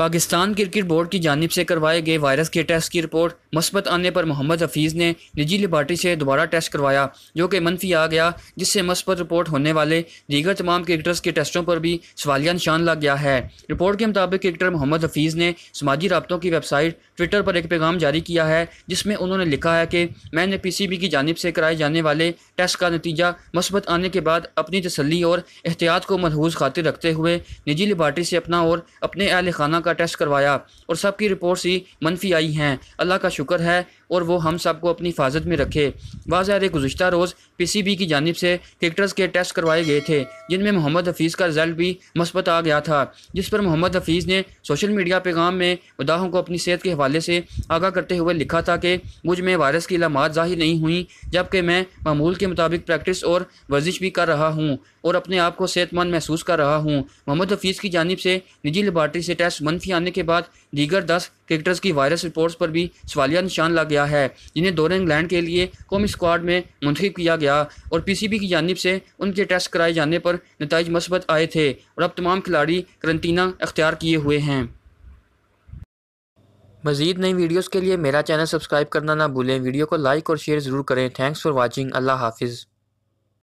Pakistan cricket board की जानब से करवाए गए वायरस के टेस्ट की रिपोर्ट मस्बत आने पर मोहम्मद हफीज़ ने निजी लिबार्टी से दोबारा टेस्ट करवाया जो कि मनफी आ गया जिससे मस्बत रिपोर्ट होने वाले दीगर तमाम क्रिकेटर्स के टेस्टों पर भी सवालिया निशान लग गया है रिपोर्ट के मुताबिक क्रिकेटर मोहम्मद हफीज़ ने समाजी रबतों की वेबसाइट ट्विटर पर एक पैगाम जारी किया है जिसमें उन्होंने लिखा है कि मैंने पी सी बी की जानब से कराए जाने वाले टेस्ट का नतीजा मस्बत आने के बाद अपनी तसली और एहतियात को मलहूज खातिर रखते हुए निजी लिबार्टी से अपना और अपने अहल खाना का का टेस्ट करवाया और सबकी रिपोर्ट्स ही मनफी आई हैं अल्लाह का शुक्र है और वो हम सबको अपनी हिफाजत में रखे वाजहर गुजशत रोज़ पी सी बी की जानब से क्रिकेटर्स के टेस्ट करवाए गए थे जिनमें मोहम्मद हफीज़ का रिजल्ट भी मस्बत आ गया था जिस पर मोहम्मद हफीज़ ने सोशल मीडिया पैगाम में उदाहों को अपनी सेहत के हवाले से आगाह करते हुए लिखा था कि मुझ में वायरस की लामत ज़ाहिर नहीं हुई जबकि मैं मामूल के मुताबिक प्रैक्टिस और वर्जिश भी कर रहा हूँ और अपने आप को सेहतमंद महसूस कर रहा हूँ मोहम्मद हफीज़ की जानब से निजी लेबार्ट्री से टेस्ट मन मनफी आने के बाद दीगर दस क्रिकेटर्स की वायरस रिपोर्ट्स पर भी सवालिया निशान लग गया है जिन्हें दौरे इंग्लैंड के लिए कौमी स्क्वाड में मुंतब किया गया और पी सी बी की जानब से उनके टेस्ट कराए जाने पर नतज मस्बत आए थे और अब तमाम खिलाड़ी करंटीना अख्तियार किए हुए हैं मज़ीद नई वीडियोज़ के लिए मेरा चैनल सब्सक्राइब करना ना भूलें वीडियो को लाइक और शेयर ज़रूर करें थैंक्स फॉर वॉचिंग अल्लाह हाफिज़